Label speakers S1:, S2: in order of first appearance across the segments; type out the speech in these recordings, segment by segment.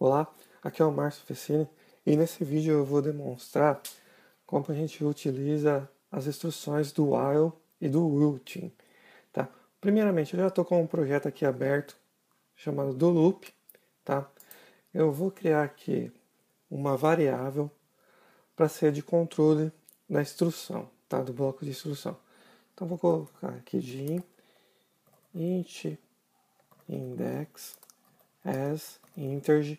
S1: Olá, aqui é o Márcio Fessini e nesse vídeo eu vou demonstrar como a gente utiliza as instruções do while e do routine. Tá? Primeiramente, eu já estou com um projeto aqui aberto chamado do loop. Tá? Eu vou criar aqui uma variável para ser de controle da instrução, tá? do bloco de instrução. Então vou colocar aqui de int index as integer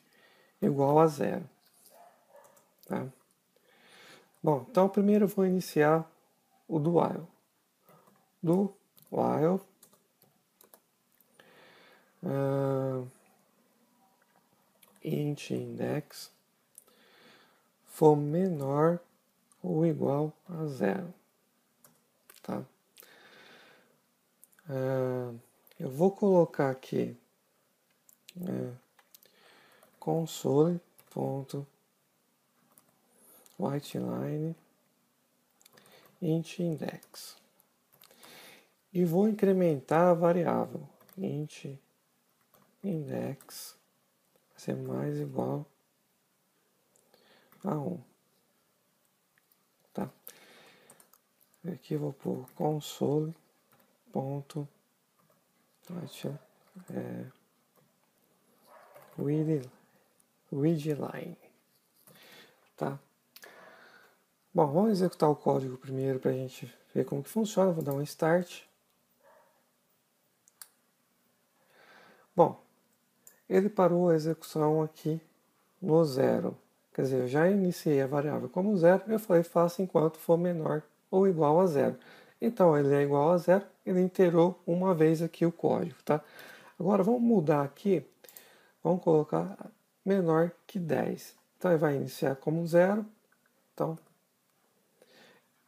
S1: igual a zero. Tá? Bom, então primeiro eu vou iniciar o do while. Do while. Uh, int index for menor ou igual a zero. Tá? Uh, eu vou colocar aqui. Uh, console ponto line int index e vou incrementar a variável int index ser mais igual a 1 tá aqui vou por console ponto é, within readline. Tá? Bom, vamos executar o código primeiro para a gente ver como que funciona. Vou dar um start. Bom, ele parou a execução aqui no zero. Quer dizer, eu já iniciei a variável como zero, eu falei faça enquanto for menor ou igual a zero. Então, ele é igual a zero, ele inteirou uma vez aqui o código, tá? Agora, vamos mudar aqui, vamos colocar menor que 10. Então ele vai iniciar como zero. Então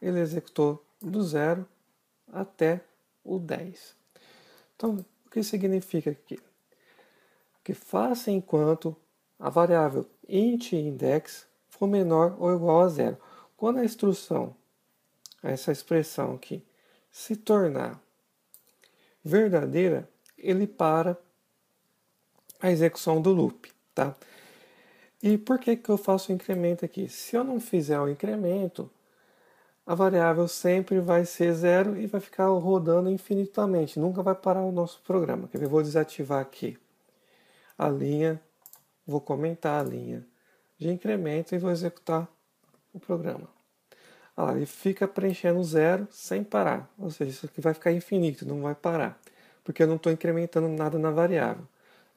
S1: ele executou do zero até o 10. Então, o que significa aqui? Que faça enquanto a variável int index for menor ou igual a zero. Quando a instrução, essa expressão aqui, se tornar verdadeira, ele para a execução do loop tá? E por que, que eu faço o incremento aqui? Se eu não fizer o incremento, a variável sempre vai ser zero e vai ficar rodando infinitamente, nunca vai parar o nosso programa. Eu vou desativar aqui a linha, vou comentar a linha de incremento e vou executar o programa. Olha, lá, ele fica preenchendo zero sem parar, ou seja, isso aqui vai ficar infinito, não vai parar, porque eu não estou incrementando nada na variável.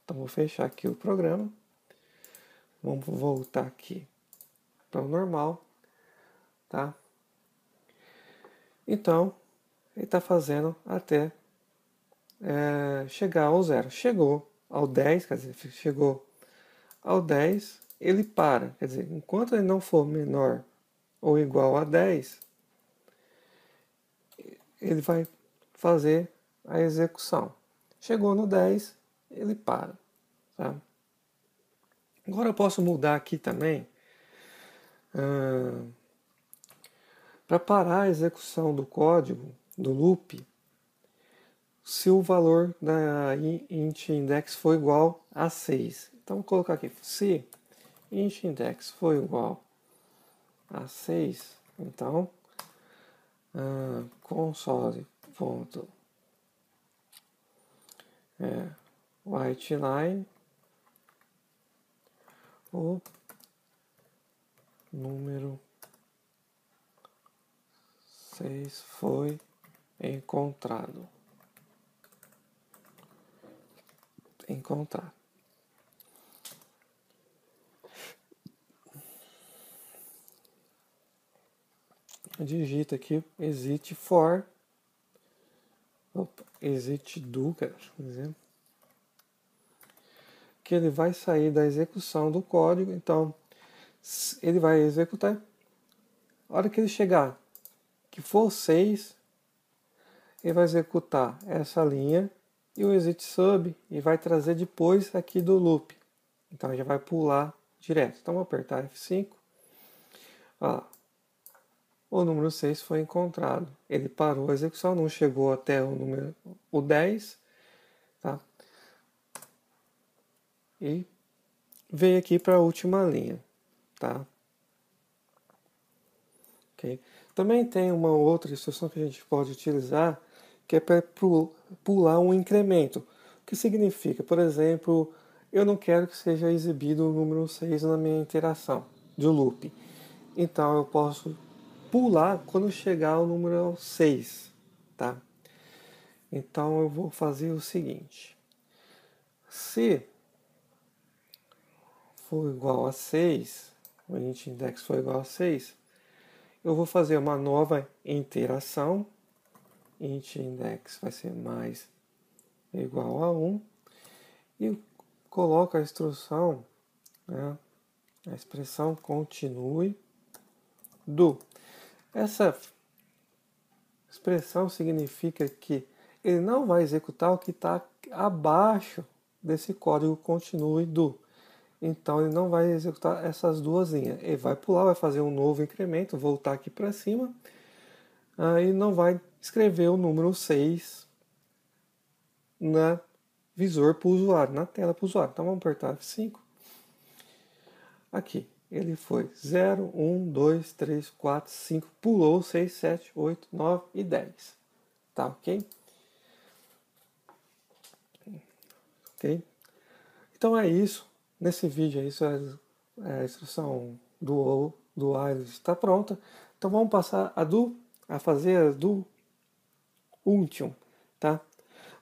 S1: Então vou fechar aqui o programa. Vamos voltar aqui para o normal, tá? Então, ele está fazendo até é, chegar ao zero. Chegou ao 10, quer dizer, chegou ao 10, ele para. Quer dizer, enquanto ele não for menor ou igual a 10, ele vai fazer a execução. Chegou no 10, ele para. Tá? Agora eu posso mudar aqui também ah, para parar a execução do código, do loop, se o valor da int index for igual a 6. Então vou colocar aqui, se int index for igual a 6, então ah, console ponto é, white line o número seis foi encontrado. Encontrar. Digita aqui exit for. Opa, exit do, quer dizer, que ele vai sair da execução do código. Então, ele vai executar. A hora que ele chegar, que for 6, ele vai executar essa linha e o exit sub e vai trazer depois aqui do loop. Então, já vai pular direto. Então, vou apertar F5. Ó, o número 6 foi encontrado. Ele parou a execução, não chegou até o número o 10. Tá? e vem aqui para a última linha, tá? Ok? Também tem uma outra instrução que a gente pode utilizar que é para pular um incremento. O que significa? Por exemplo, eu não quero que seja exibido o número 6 na minha interação de loop. Então eu posso pular quando chegar ao número 6, tá? Então eu vou fazer o seguinte. Se for igual a 6, o int index for igual a 6, eu vou fazer uma nova interação. int index vai ser mais igual a 1 e coloco a instrução, né, a expressão continue do. Essa expressão significa que ele não vai executar o que está abaixo desse código continue do. Então ele não vai executar essas duas linhas. Ele vai pular, vai fazer um novo incremento, voltar aqui para cima. Aí ah, não vai escrever o número 6 na visor para o usuário, na tela para o usuário. Então vamos apertar F5. Aqui, ele foi 0, 1, 2, 3, 4, 5, pulou 6, 7, 8, 9 e 10. Tá ok? Ok? Então é isso. Nesse vídeo aí, é, a instrução do do while está pronta. Então vamos passar a do a fazer a do último, tá?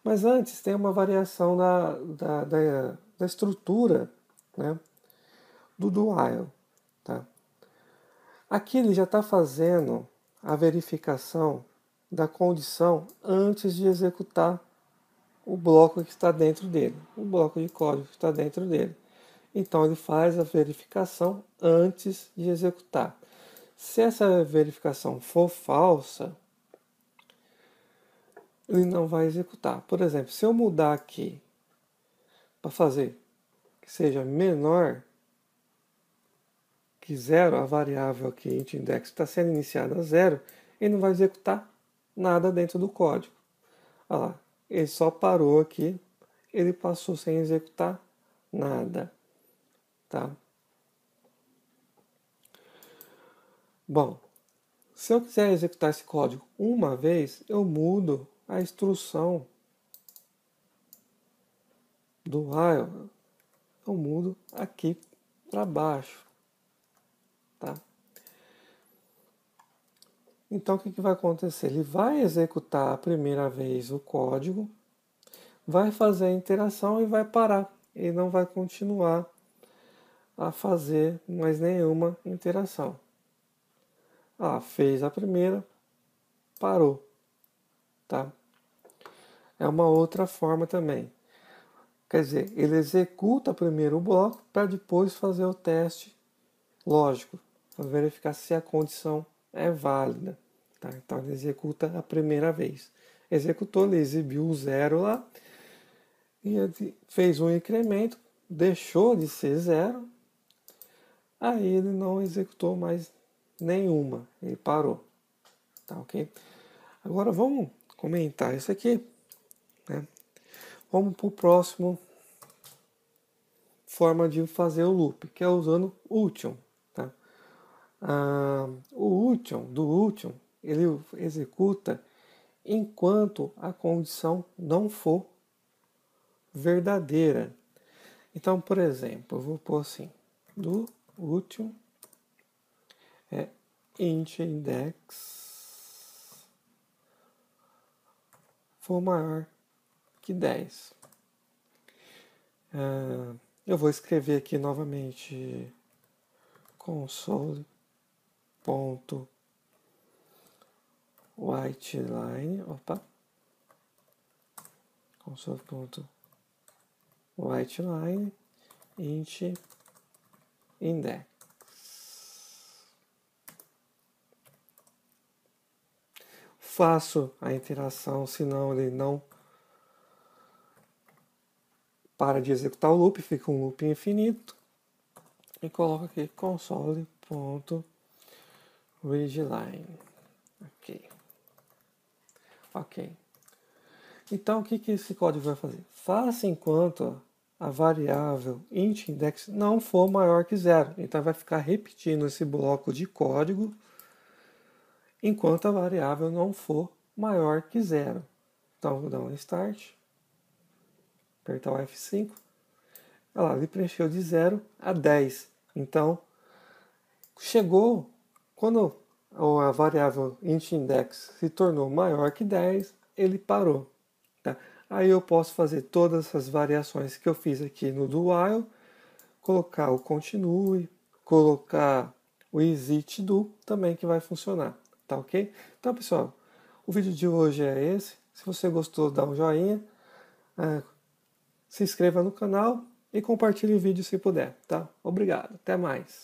S1: Mas antes tem uma variação da, da, da, da estrutura, né? Do do while, tá? Aqui ele já está fazendo a verificação da condição antes de executar o bloco que está dentro dele, o bloco de código que está dentro dele. Então ele faz a verificação antes de executar. Se essa verificação for falsa, ele não vai executar. Por exemplo, se eu mudar aqui para fazer que seja menor que zero, a variável aqui int index está sendo iniciada a zero, ele não vai executar nada dentro do código. Olha lá, ele só parou aqui, ele passou sem executar nada tá? Bom, se eu quiser executar esse código uma vez, eu mudo a instrução do while. Eu mudo aqui para baixo, tá? Então, o que, que vai acontecer? Ele vai executar a primeira vez o código, vai fazer a interação e vai parar. Ele não vai continuar a fazer mais nenhuma interação. Ela fez a primeira, parou, tá? É uma outra forma também. Quer dizer, ele executa primeiro o bloco para depois fazer o teste lógico, para verificar se a condição é válida. Tá? Então ele executa a primeira vez. Executou, ele exibiu o zero lá e ele fez um incremento, deixou de ser zero Aí ele não executou mais nenhuma, ele parou. Tá ok? Agora vamos comentar isso aqui. Né? Vamos para o próximo forma de fazer o loop, que é usando último. Tá? Ah, o último do último ele executa enquanto a condição não for verdadeira. Então, por exemplo, eu vou pôr assim, do útil é int index for maior que 10. Uh, ah, eu vou escrever aqui novamente console ponto white line opa console ponto white line int index é. Faço a interação, senão ele não para de executar o loop, fica um loop infinito. E coloco aqui console.readline. Ok. Ok. Então, o que, que esse código vai fazer? Faça enquanto a variável int index não for maior que zero. Então vai ficar repetindo esse bloco de código enquanto a variável não for maior que zero. Então vou dar um start, apertar o F5. Olha lá, ele preencheu de 0 a 10. Então chegou quando a variável int index se tornou maior que 10, ele parou. Aí eu posso fazer todas as variações que eu fiz aqui no do while, colocar o continue, colocar o exit do também que vai funcionar, tá ok? Então pessoal, o vídeo de hoje é esse. Se você gostou, dá um joinha, é, se inscreva no canal e compartilhe o vídeo se puder, tá? Obrigado, até mais.